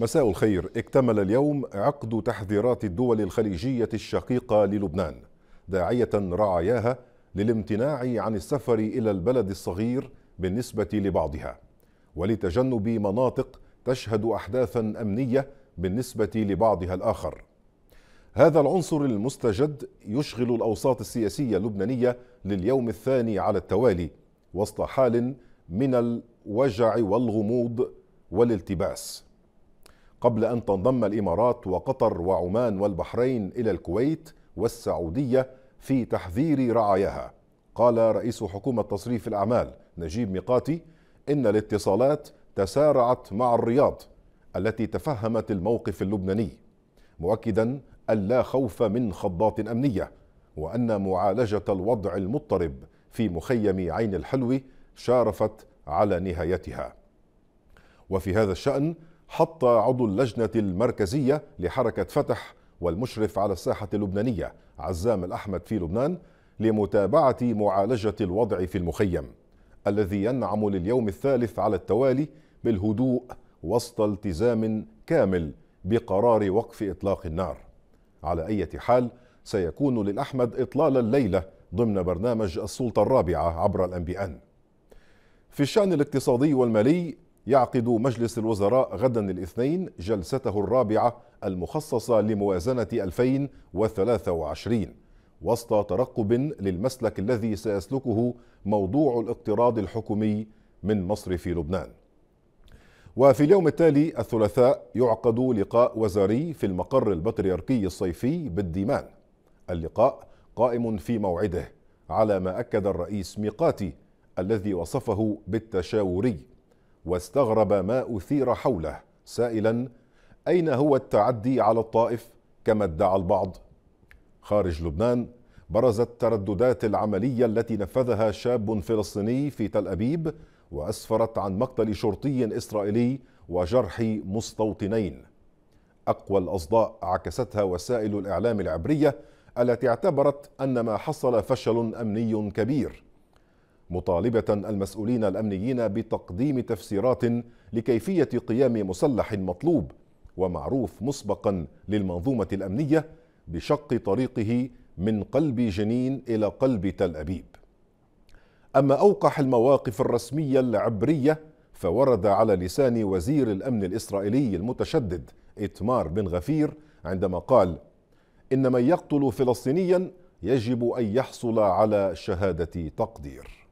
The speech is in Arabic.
مساء الخير اكتمل اليوم عقد تحذيرات الدول الخليجية الشقيقة للبنان داعية رعاياها للامتناع عن السفر إلى البلد الصغير بالنسبة لبعضها ولتجنب مناطق تشهد أحداثا أمنية بالنسبة لبعضها الآخر هذا العنصر المستجد يشغل الأوساط السياسية اللبنانية لليوم الثاني على التوالي وسط حال من الوجع والغموض والالتباس قبل أن تنضم الإمارات وقطر وعمان والبحرين إلى الكويت والسعودية في تحذير رعاياها قال رئيس حكومة تصريف الأعمال نجيب ميقاتي إن الاتصالات تسارعت مع الرياض التي تفهمت الموقف اللبناني مؤكدا أن لا خوف من خضات أمنية وأن معالجة الوضع المضطرب في مخيم عين الحلوي شارفت على نهايتها وفي هذا الشأن حط عضو اللجنة المركزية لحركة فتح والمشرف على الساحة اللبنانية عزام الأحمد في لبنان لمتابعة معالجة الوضع في المخيم الذي ينعم لليوم الثالث على التوالي بالهدوء وسط التزام كامل بقرار وقف إطلاق النار على أي حال سيكون للأحمد إطلال الليلة ضمن برنامج السلطة الرابعة عبر الأنبيان في الشأن الاقتصادي والمالي يعقد مجلس الوزراء غدا الاثنين جلسته الرابعة المخصصة لموازنة 2023 وسط ترقب للمسلك الذي سيسلكه موضوع الاقتراض الحكومي من في لبنان. وفي اليوم التالي الثلاثاء يعقد لقاء وزاري في المقر البطريركي الصيفي بالديمان. اللقاء قائم في موعده على ما أكد الرئيس ميقاتي الذي وصفه بالتشاوري واستغرب ما أثير حوله سائلا أين هو التعدي على الطائف كما ادعى البعض خارج لبنان برزت ترددات العملية التي نفذها شاب فلسطيني في تل أبيب وأسفرت عن مقتل شرطي إسرائيلي وجرح مستوطنين أقوى الأصداء عكستها وسائل الإعلام العبرية التي اعتبرت أن ما حصل فشل أمني كبير مطالبة المسؤولين الأمنيين بتقديم تفسيرات لكيفية قيام مسلح مطلوب ومعروف مسبقا للمنظومة الأمنية بشق طريقه من قلب جنين إلى قلب تل أبيب أما أوقح المواقف الرسمية العبرية فورد على لسان وزير الأمن الإسرائيلي المتشدد إتمار بن غفير عندما قال إن من يقتل فلسطينيا يجب أن يحصل على شهادة تقدير